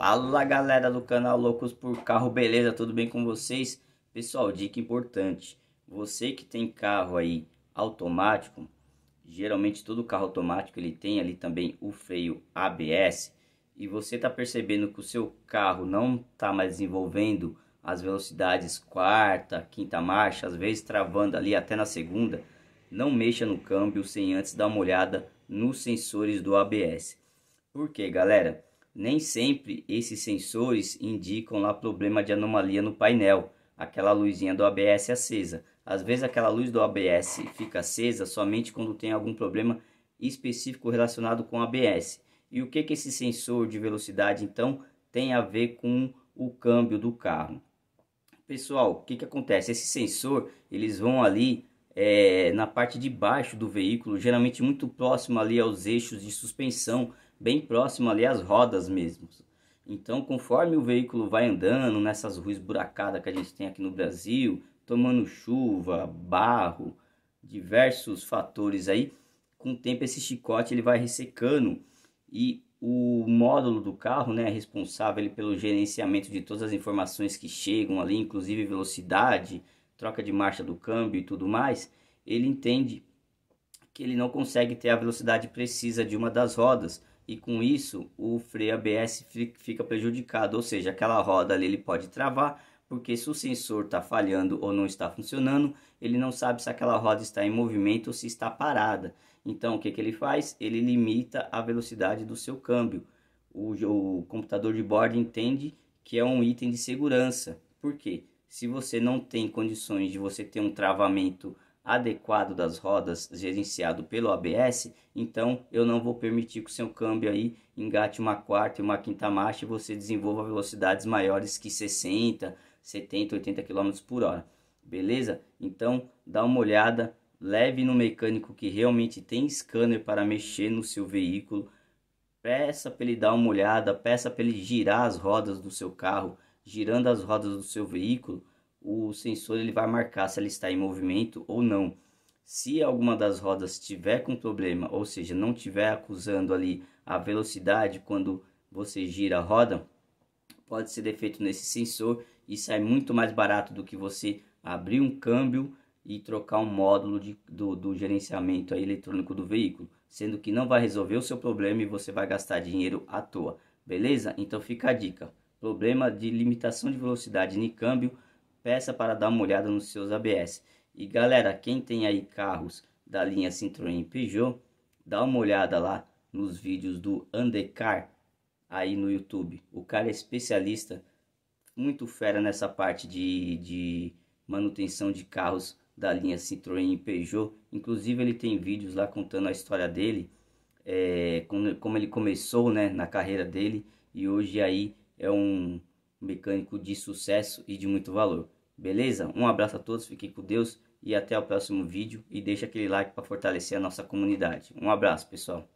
Fala galera do canal Loucos por Carro, beleza? Tudo bem com vocês? Pessoal, dica importante. Você que tem carro aí automático, geralmente todo carro automático ele tem ali também o freio ABS e você tá percebendo que o seu carro não tá mais desenvolvendo as velocidades quarta, quinta marcha, às vezes travando ali até na segunda, não mexa no câmbio sem antes dar uma olhada nos sensores do ABS. Por quê, galera? nem sempre esses sensores indicam lá problema de anomalia no painel, aquela luzinha do ABS acesa. Às vezes aquela luz do ABS fica acesa somente quando tem algum problema específico relacionado com ABS. E o que, que esse sensor de velocidade então tem a ver com o câmbio do carro? Pessoal, o que, que acontece? Esse sensor eles vão ali é, na parte de baixo do veículo, geralmente muito próximo ali aos eixos de suspensão bem próximo ali às rodas mesmo. Então, conforme o veículo vai andando nessas ruas buracadas que a gente tem aqui no Brasil, tomando chuva, barro, diversos fatores aí, com o tempo esse chicote ele vai ressecando e o módulo do carro, né, responsável responsável pelo gerenciamento de todas as informações que chegam ali, inclusive velocidade, troca de marcha do câmbio e tudo mais, ele entende que ele não consegue ter a velocidade precisa de uma das rodas e com isso o freio ABS fica prejudicado, ou seja, aquela roda ali ele pode travar, porque se o sensor está falhando ou não está funcionando, ele não sabe se aquela roda está em movimento ou se está parada. Então o que, que ele faz? Ele limita a velocidade do seu câmbio. O, o computador de bordo entende que é um item de segurança. Por quê? Se você não tem condições de você ter um travamento adequado das rodas gerenciado pelo ABS, então eu não vou permitir que o seu câmbio aí engate uma quarta e uma quinta marcha e você desenvolva velocidades maiores que 60, 70, 80 km por hora. Beleza? Então dá uma olhada, leve no mecânico que realmente tem scanner para mexer no seu veículo, peça para ele dar uma olhada, peça para ele girar as rodas do seu carro, girando as rodas do seu veículo o sensor ele vai marcar se ela está em movimento ou não. Se alguma das rodas tiver com problema, ou seja, não tiver acusando ali a velocidade quando você gira a roda, pode ser defeito nesse sensor e sai muito mais barato do que você abrir um câmbio e trocar um módulo de, do, do gerenciamento eletrônico do veículo, sendo que não vai resolver o seu problema e você vai gastar dinheiro à toa, beleza? Então fica a dica, problema de limitação de velocidade em câmbio, peça para dar uma olhada nos seus ABS. E galera, quem tem aí carros da linha Citroën Peugeot, dá uma olhada lá nos vídeos do Undercar aí no YouTube. O cara é especialista, muito fera nessa parte de, de manutenção de carros da linha Citroën Peugeot. Inclusive ele tem vídeos lá contando a história dele, é, como, como ele começou né, na carreira dele e hoje aí é um mecânico de sucesso e de muito valor. Beleza? Um abraço a todos, fiquem com Deus e até o próximo vídeo. E deixa aquele like para fortalecer a nossa comunidade. Um abraço, pessoal.